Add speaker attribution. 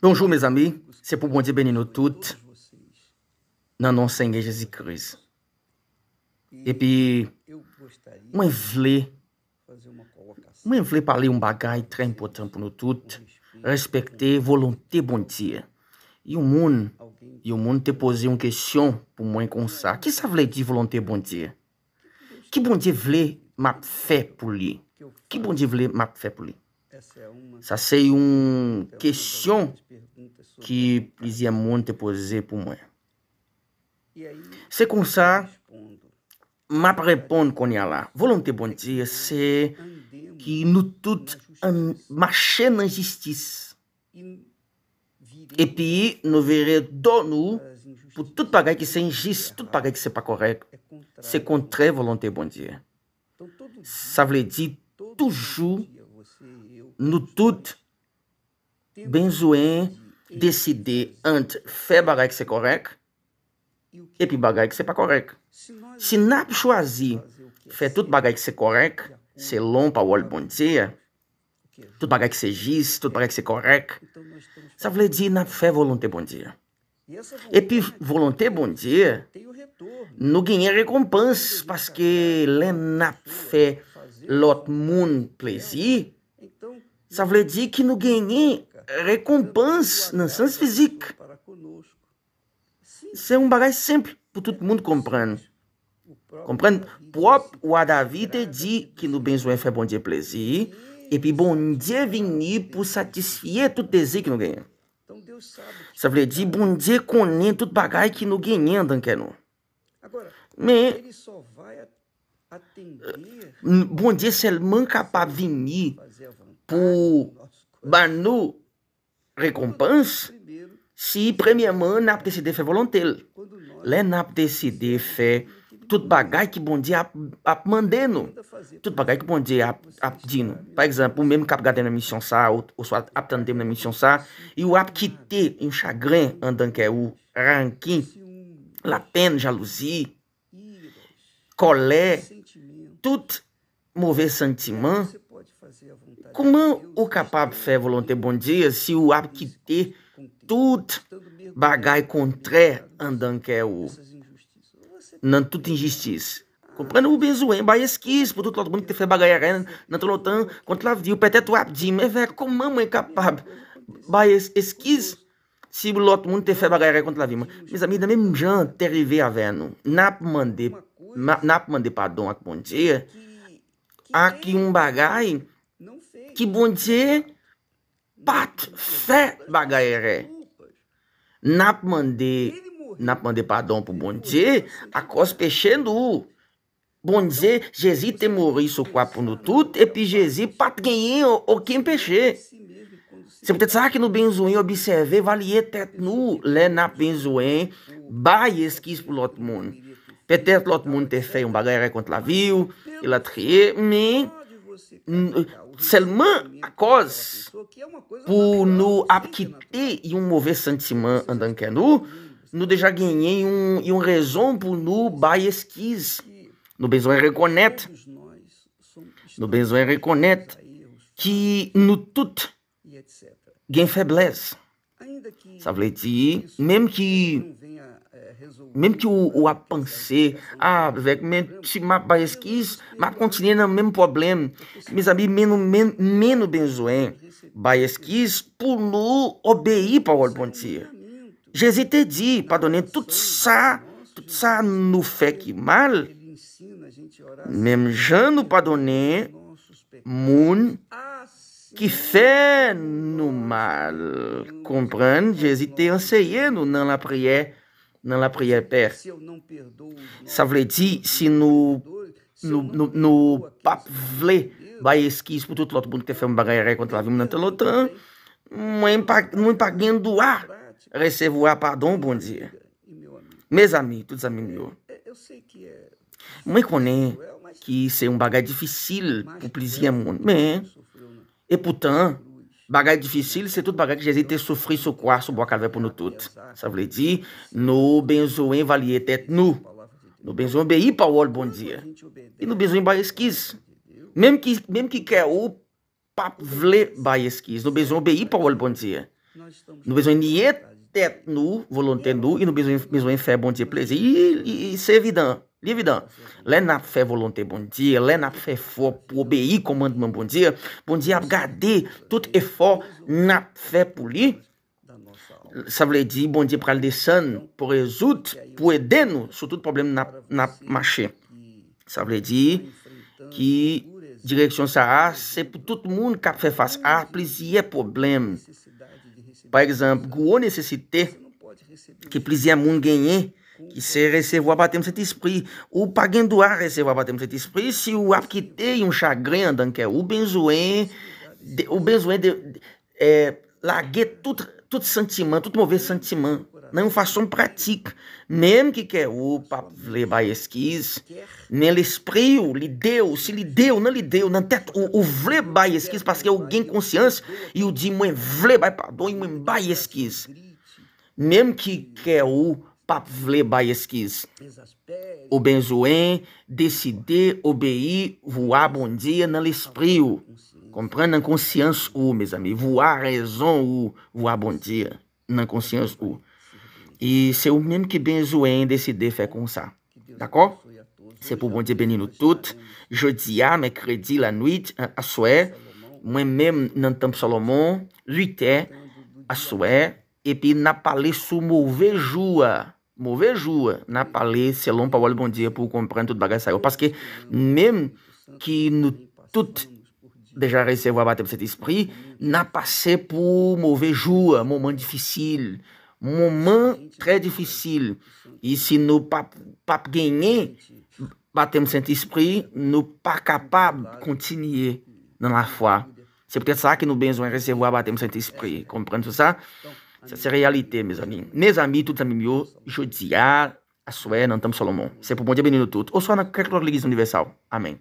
Speaker 1: Bonjour mes amis, c'est pour bon dire béni nou tout, nanon senghe Jezik Riz. Epi, mwen vle, mwen vle pale un bagay tre important pou nou tout, respecte volonté bon dire. Yon moun, yon moun te pose un kesyon pou mwen konsa, ki sa vle di volonté bon dire? Ki bon dire vle map fe pou li? Ki bon dire vle map fe pou li? Ça é uma questão que dizia muito poser para moi. Se com isso, map répondre qu'on y a Volonté bon Dieu, c'est que no tudo marchons en justice. Et puis, nous verrons dans nous, tudo tout que qui c'est tudo é tout que qui c'est pas correct, é c'est contraire volonté bon Dieu. Então, Ça veut dire toujours nou tout benzouen deside ant fe bagay ki se korek, epi bagay ki se pa korek. Si nap choazi fe tout bagay ki se korek, se lon pa wol bon dia, tout bagay ki se jis, tout bagay ki se korek, sa vle di nap fe volon te bon dia. Epi volon te bon dia, nou genye rekompans paske len nap fe lot moun plezi, Sa vle di ki nou genye rekompans nan sans fizik. Se yon bagay sempil pou tout moun kompren. Kompren, pop wadavite di ki nou benjwen fè bon diye plezi. E pi bon diye vini pou satisfye tout dezi ki nou genye. Sa vle di bon diye konen tout bagay ki nou genye an dan kenon. Men, bon diye sel man ka pa vini. pou banou rekompans, si premiaman nap de sede fe volantel. Le nap de sede fe tout bagay ki bondi ap mandeno. Tout bagay ki bondi ap dino. Par exemple, ou menm kap gaten na misyon sa, ou so ap tendem na misyon sa, yo ap kite yon chagren an danke ou rankin la pen jaluzi, kole, tout mouve sentiman Koman bon ou kapab fe volante bondye si ou ap ki te tout bagay kontre andan ke ou? Nan tout injistis. Kompre nan ou ben zoen, bay eskiz, pou tout loto moun te fe bagay are nan ton lotan kontra vi. Ou petet ou ap di, me vek, koman mwen kapab bay eskiz si ou loto moun te fe bagay are kontra vi. Mis amida, men mjan terive a ven, nap mande padon ak bondye, a ki un bagay... ki bon dje pat fè bagayere. Nap mande padon pou bon dje, akos peche nou. Bon dje, jesi te mori sou kwa pou nou tout, epi jesi pat genyen ou ken peche. Se pwetet sa ak nou benzoen, obiserve, valye tet nou, le nap benzoen, bay eskiz pou lot moun. Petet lot moun te fè yon bagayere kont la viw, e la triye, men, mwen, Selman Akoz, por no apkite e um mover sentiment andan que é no, Deja Ganhei e um e um raison pour no baesquise, no besoin reconnaître, no besoin reconnaître que no Tut Gen faiblesse. sabe veut dire, que Mem ki ou, ou ap panse, ah, vek, é men, si map ba eskiz, map kontinye nan menm problem. Mes ami, menou, men, menou benzoen, ba eskiz pou nou obeyi parol pontir. Jezi te di, padonen, tout sa, tout sa nou fek mal, menm jan nou padonen, moun, ki fe nou mal. Kompren, jezi te enseye nou nan la priye, nan la priye per. Sa vle di, si nou pap vle, bay eskiz pou tout loto bunde te fèm bagay re kont la vim nan telotan, mwen pa gen do a resevo a padon bunde. Me zami, tout zami myo. Mwen konen ki se yon bagay difisil pou plizye moun. Men, e putan, Bagay di fisi li se tout bagay ki jese te soufri sou kwa sou bo akal ve pou nou tout. Sa vle di nou benzoen valye tet nou. Nou benzoen beyi pa wol bon di ya. E nou benzoen bay eskiz. Mem ki kè ou pap vle bay eskiz. Nou benzoen beyi pa wol bon di ya. Nou benzoen nye tet nou, volon ten nou. E nou benzoen fe bon di ya plezi. E se vidan. Li evidant, lè nap fè volontè bondi, lè nap fè fò pou obèyi komandman bondi, bondi ap gade, tout e fò nap fè pou li. Sa vle di bondi pral de san pou rezout pou edè nou sou tout problem nap mache. Sa vle di ki direksyon sa a, se pou tout moun kap fè fase a, pliziye problem. Par exemple, gwo necesite ki pliziye moun genye. que se recevoir baptême Saint-Esprit, ou pas gain droit recevoir baptême Saint-Esprit si ou a quitté un chagrin dans cœur é ou besoin de, ou besoin de, de é, tudo tout tout sentiment, tout mauvais sentiment nan façon pratique, quer ou pas vle ba esquisse, nem l'esprit ou l'idée ou si l'idée ou nan o ou nan tête ou, ou vle ba esquisse parce que é ou gain conscience e ou dit moi vle ba pardon, mwen ba esquisse. Même quer ou Pavlebaeskis. O Benzoen decidir obéir, voar bom dia dans l'esprit. Comprendre na consciência, ou, meus amigos. Voar raison, ou, voar bom dia na consciência, ou. E c'est o mesmo que Benzoen decidir, fazer com ça. D'accord? C'est pour bon dia, benino nous toutes. mercredi la nuit, a souhait. Moi-même, dans le temple Salomon, 8 E pi na pale sou mouve joua. Movejua, na palestra, long para o bom dia, para comprando tudo bagaça. Eu passo que, mesmo que no tudo, deja recebo a bater para o esprit, na passe por Movejua, momento difícil, momento très difícil. E se no pap ganhar, bater para o esprit, no pa capaz de continuar na foi. C'est peut-être ça que nous besoin recevoir baptême Saint-Esprit, compreende tudo isso Ça, c'est é réalité, mes amis. Mes amis, tout amis meu, je dis à Sué, Nantam Solomon. C'est pour mon Dieu béni nous tous. Ou soit dans quelque l'église universelle. Amém.